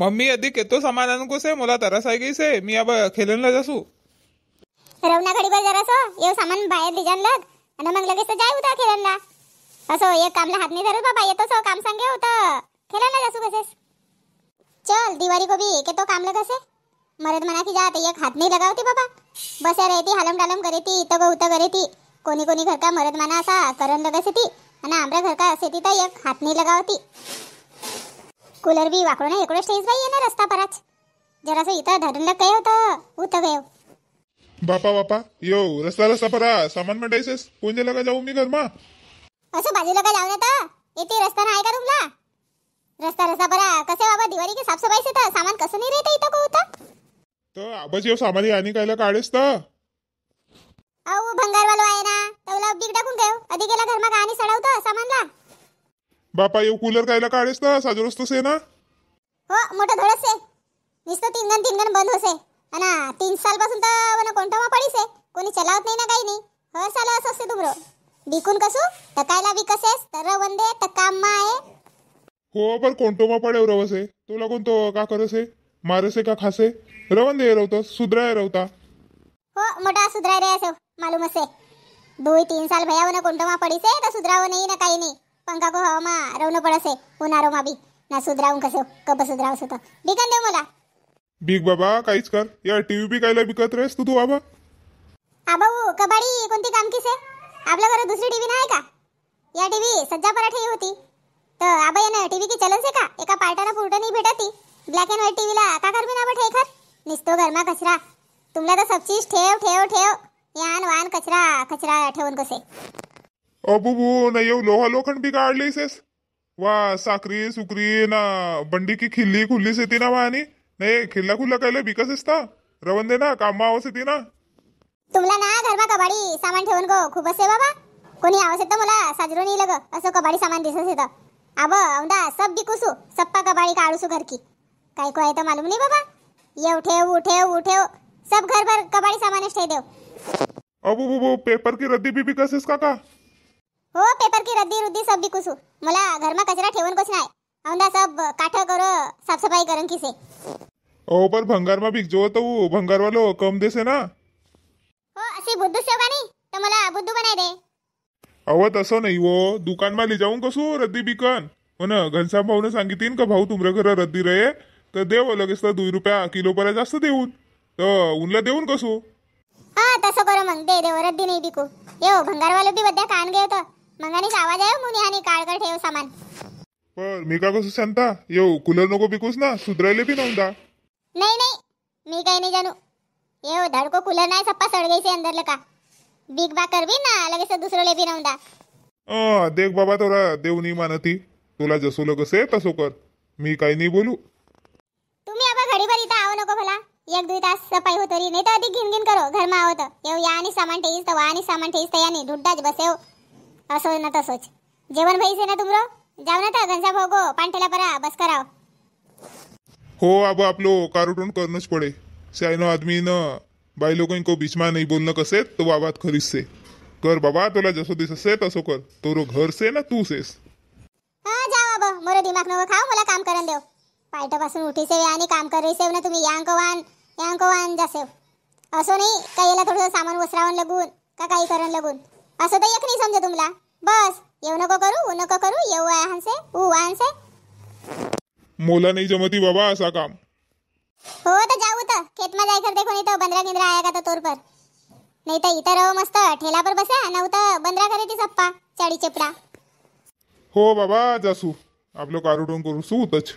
Mummy अधिक येतो समाधान को मला तरस आहे की से मी अब खेळणला जासू रवना घडी बर ये सामान बाहेर लिजान लग आणि मग लगेच जाय होता खेळणला असो एक कामला हात नाही धरत बाबा येतो सो काम संगे होतं खेळणला जासू कसेस चल दिवारी को भी के तो काम लगा से मरद मना की जात एक हात नाही लगावती बाबा बसे रहती हलम डालम करेती ग उत करेती कोणी कोणी घरका का मरद मना असा करण लगा ती आणि आमरा घरका का असे ती तर एक हात नाही लगावती कूलर बी वाकडो ना इकडो स्टेज बाई येणार रस्ता पराच जरासं इथं धरणलं काय होतं उत गयो हो। बापा बापा यो रस्ता रस्ता परा सामान मंडायचेस कोणत्या लगा जाऊ मी घर मा असं बाजूला लगा जाऊ ना येते रस्ता नाही का तुमला रस्ता रस्ता परा कसे बाबा दिवाळी की साफसफाई से सामान कसं नाही रेत इथं होता तर आबाजी यो सामान आणि कायला काढेस तर अहो भंगारवालो आहे ना तवला बिग टाकून गयो हो? आधी गेला घर का आणि सडवतो सामानला बापा येऊ कूलर कायला काढेस ना साजू तसे ना हो मोठं धडस आहे नुसतं तीनगण तीनगण बंद होसे अना तीन साल पासून तर मला कोणता मा पडीस कोणी चलावत नाही ना काही नाही हो साला असं असते तुमरो डिकून कसू टकायला बी कसेस तर वंदे टकाम्मा आहे हो पर कोणतो मा पडेव रवसे तुला कोणतो का करसे मारसे का खासे रवंदे दे रवतो सुधराय रवता हो मोठा सुधराय रे असो मालूम असे दोन तीन साल भया कोणतं मा पडीस आहे तर सुधरावं नाही ना काही नाही पंखा को हवा मा रवनो पडसे मा ना सुधरावं कसे हो, कब सुधराव देव मला बाबा कर या टीव्ही बी कायला रेस तू तू आबा कबाडी काम किसे दुसरी टीव्ही का या होती तर आबा टीव्ही आहे का एका पार्टाला फुलटं नाही भेटती ब्लॅक अँड व्हाईट ला का करबी ना कचरा तुमला तर सब ठेव ठेव ठेव यान वान कचरा कचरा ठेवून कसे बुबू ना येऊ लोहा लोखंड बी वा साखरी सुकरी ना बंडी की खिल्ली खुल्लीस येते ना वाणी नाही खिल्ला खुल्ला कायला बिकस असता रवण दे ना कामा आवस येते ना तुमला ना घरमा कबाडी सामान ठेवून गो खूप असे बाबा कोणी आवाज येतं मला साजरं नाही ग असं कबाडी सामान दिसत येतं आब औंदा सब बिकुसू सप्पा कबाडी काढूसू घरकी काय को मालूम नाही बाबा येऊ ठेव उठेव उठेव सब घरभर कबाडी सामानच ठेव देव अबू बुबू पेपर की रद्दी बी बिकसेस काका हो पेपर की रद्दी रुद्दी सब भी कुसू मला मला घरमा कचरा ठेवन कुछ नाही औंदा सब काठा करो साफ सफाई करन किसे ओ पर भंगार में बिक जो तो भंगार वालो कम देसे ना हो असे बुद्धू सेवानी तो मला बुद्धू बनाय दे अव तसं नाही वो दुकान में ले जाऊन कसू रद्दी बिकन हो ना भाऊ ने सांगितलं का भाऊ तुमरे घर रद्दी रहे तर देव लगेच तर दोन रुपया किलो पर जास्त देऊन तर उनला देऊन कसू हा तसं करो मग दे देव रद्दी नाही बिकू भंगार भंगारवालो बी बद्या कान गए तर मगानेच आवाज आहे मुनिहाने काळकर ठेव सामान पर मी का कसं सांगता येऊ कूलर नको पिकूस ना सुधरायले बी नव्हता नाही नाही मी काही नाही जाणू येऊ धडको कूलर नाही सप्पा सडगायचे अंदर का बिग बा करवी ना लगेच दुसरं लेबी नव्हता अ देख बाबा तोरा देव नाही मानती तुला जसोलं कसे तसो कर मी काही नाही बोलू तुम्ही आता घडीभर इथं आव नको भला एक दुई तास सफाई होतो री नाही तर अधिक घिन घिन करो घर मा आवत येऊ या आणि सामान ठेवीस तर आणि सामान ठेवीस तर यानी ढुड्डाच बसेव असो ना तसोच जेवण भाई से ना तुमरो जाव ना ता गंजा भोगो गो पांठेला परा बस कराव हो अब आपलो कारुटून करनच पडे सायनो आदमी न बाई लोकांनी को बीच नाही बोलणं कसे तो बात खरीच से कर बाबा तोला जसो दिस असे तसो कर तोरो घर से ना तू सेस हा जा बाबा मोरे दिमाग नको खाओ मला काम करन देव पासून उठी से आणि काम रही सेव ना तुम्ही यांकवान यांकवान जासे असो नाही कायला थोडं सामान वसरावन लगून का काही करन लगून असं तर एक नाही समजे तुम्हाला बस येऊ नको करू ऊ नको करू येऊ आहे हनसे ऊ आहे मोला नाही जमती बाबा असा काम हो तर जाऊ तर खेत जाय कर देखो नाही तर बंदरा गिंदरा आया का तोर पर नाही तर इथं राहू मस्त ठेला पर बसा ना तर बंदरा करे ती सप्पा चाडी चपडा हो बाबा जासू आपलं कारुडून करू सुतच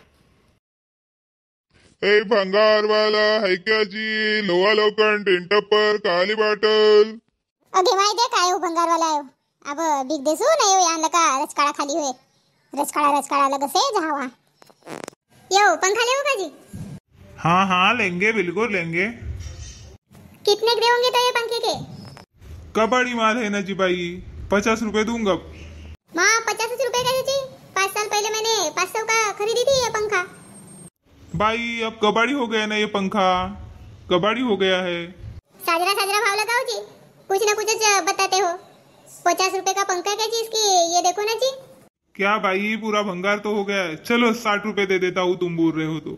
ए भंगारवाला हैक्याची लोवा लोकन टेंटपर काली बाटल अबे माहिती आहे काय हो वाला आयो अब बिग देसू नाही हो या नका रचकाळा खाली होय रचकाळा रचकाळा लगस आहे जावा यो पंखा ले होगा जी हाँ हाँ लेंगे बिल्कुल लेंगे कितने के होंगे तो ये पंखे के कबाड़ी माल है ना जी भाई पचास रुपए दूंगा माँ पचास रुपए का जी पाँच साल पहले मैंने पाँच सौ का खरीदी थी ये पंखा भाई अब कबाड़ी हो गया ना ये पंखा कबाड़ी हो गया है साजरा साजरा भाव लगाओ जी कुछ ना कुछ बताते हो पचास रुपए का पंखा क्या चीज की ये देखो ना जी क्या भाई पूरा भंगार तो हो गया है चलो साठ रुपए दे देता हूँ तुम बोल रहे हो तो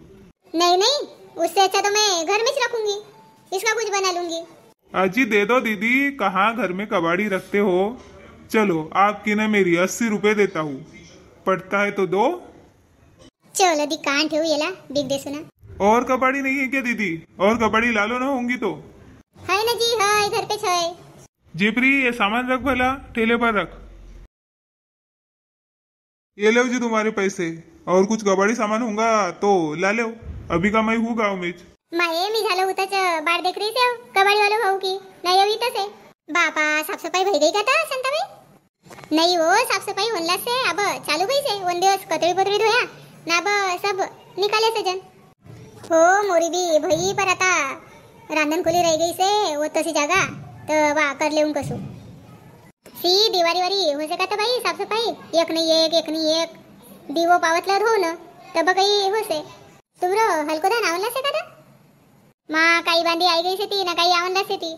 नहीं नहीं उससे अच्छा तो मैं घर में रखूंगी इसका कुछ बना लूंगी अजी दे दो दीदी कहाँ घर में कबाड़ी रखते हो चलो आपकी ना मेरी अस्सी रुपए देता हूँ पड़ता है तो दो चलो दी कांठ ये ला बिग दे सुना और कबाड़ी नहीं है क्या दीदी और कबाड़ी ला लो ना होंगी तो भेटे छै जेपरी ये सामान रख भला ठेले पर रख ये ले जी तुम्हारे पैसे और कुछ गबाड़ी सामान होगा तो ला लो अभी का मैं हूँ गाँव में माये मी झालं होतच बाळ देखरी से कबाडी वालो भाऊ की नाही अभी तसे तो बापा साफ सफाई भई गई का ता तो, संताबाई नहीं वो साफ सफाई होनला से अब चालू गई से वन दिवस कतरी पतरी धोया ना अब सब निकाले से जन हो मोरी भी भई पर आता रांधन खुली रह गई से वो तसी जागा तो वा कर ले कसू सी दिवाळी वारी हो का भाई साफ साफसफाई एक नाही एक एक नाही एक दिवो पावतला हो ना तर बघाई होसे तुमरं हलकोदा नावला से का मा काही बांधी आई गई ती ना काही आवनला ती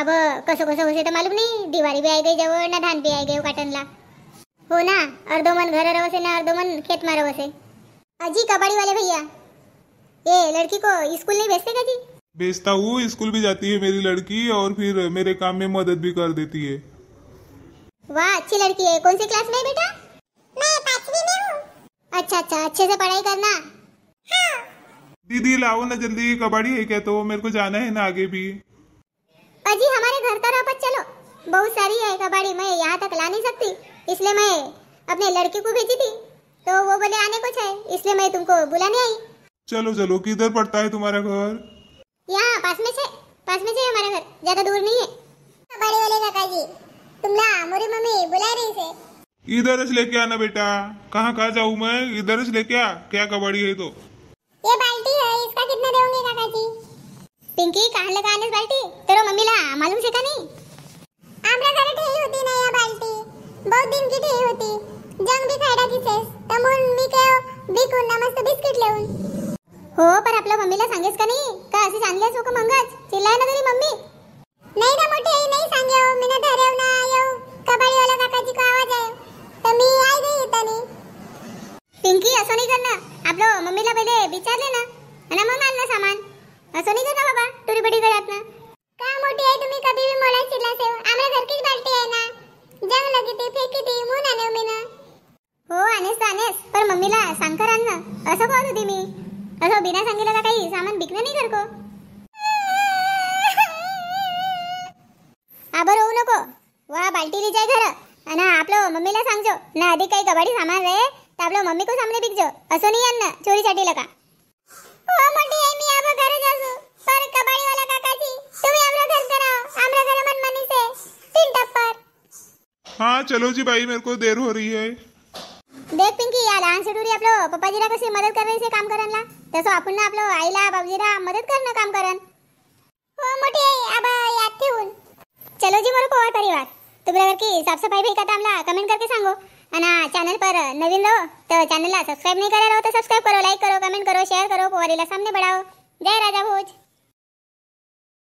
अब कसं कसं होसे तो मालूम नाही दिवारी भी आई गई जवळ ना धान भी आई गई काटनला हो ना अर्धो मन घर से ना अर्धो मन खेत में से अजी कबाड़ी वाले भैया ए लड़की को स्कूल नहीं भेजते का जी भेजता हूँ स्कूल भी जाती है मेरी लड़की और फिर मेरे काम में मदद भी कर देती है वाह अच्छी लड़की है कौन सी क्लास में बेटा मैं पांचवी में हूँ अच्छा अच्छा अच्छे से पढ़ाई करना हाँ। दीदी लाओ ना जल्दी कबड्डी है क्या तो मेरे को जाना है ना आगे भी अजी हमारे घर का पर चलो बहुत सारी है कबड्डी मैं यहाँ तक ला नहीं सकती इसलिए मैं अपने लड़के को भेजी थी तो वो बोले आने कुछ है इसलिए मैं तुमको बुलाने आई चलो चलो किधर पड़ता है तुम्हारा घर पास में से पास में से हमारा घर ज्यादा दूर नहीं है तो बड़े वाले काका जी तुम ना मोरी मम्मी बुला रही से इधर से लेके आना बेटा कहाँ कहाँ जाऊँ मैं इधर से लेके आ क्या कबड्डी है तो ये बाल्टी है इसका कितना दोगे काका जी पिंकी कहाँ लगा आने बाल्टी तेरे मम्मी ला मालूम से का नहीं आमरा घर ठेई होती ना या बाल्टी बहुत दिन की ठेई होती जंग भी खायडा की सेस तमुन तो भी के बिकू ना मस्त बिस्किट लेऊन हो पर आपल्या मम्मीला सांगेस का नहीं असं सांगलेस का मंगच चिल्लाय ना तरी मम्मी नाही ना मोठी आई नाही सांगेव हो. मी ना धरेव ना येऊ वाला काकाची का आवाज आहे तर मी आई गई येतानी पिंकी असं नाही करना आपलं मम्मीला पहिले विचारले ना आणि मग आणलं सामान असं नाही करना बाबा तुरी बडी गळ्यात ना का मोठी आहे तुम्ही कधी भी मला सेव आम्हाला घरकीच बाल्टी आहे ना जंग लगी ते फेकी ती म्हणून आणेव हो मी ना हो आणेस आणेस पर मम्मीला सांग कर असं बोलत होती मी असं बिना सांगितलं काही मेरे को आबा रोऊ नको वा बाल्टी ले जाए घर आप लोग मम्मी ला समझो ना अधिक कई कबाडी सामान रहे तो आप लोग मम्मी को सामने बिक जो बिकजो असं नाही चोरी चाटी लगा ओ मोठी आहे मैं आप घर जासू पर कबाडी वाला काका जी तुम तुम्ही आमरा घर कराओ आमरा घर मन मनी से तीन टप्पर हां चलो जी भाई मेरे को देर हो रही है देख पिंकी यार आंसर टूरी आप लोग पापा जी ला कैसे मदद कर रही से काम करन ला तसं आपण ना आपलं आईला बाबजीला मदत करणं काम करन हो मोठी आई आबा याद ठेवून चलो जी मोर पवार परिवार तुम्हाला वर की साफ सफाई भी करता कमेंट करके सांगो आणि चॅनल पर नवीन रहो तर चॅनलला सबस्क्राईब नाही करायला तर सबस्क्राईब करो लाईक करो कमेंट करो शेअर करो पोवारीला सामने बढाओ जय राजा भोज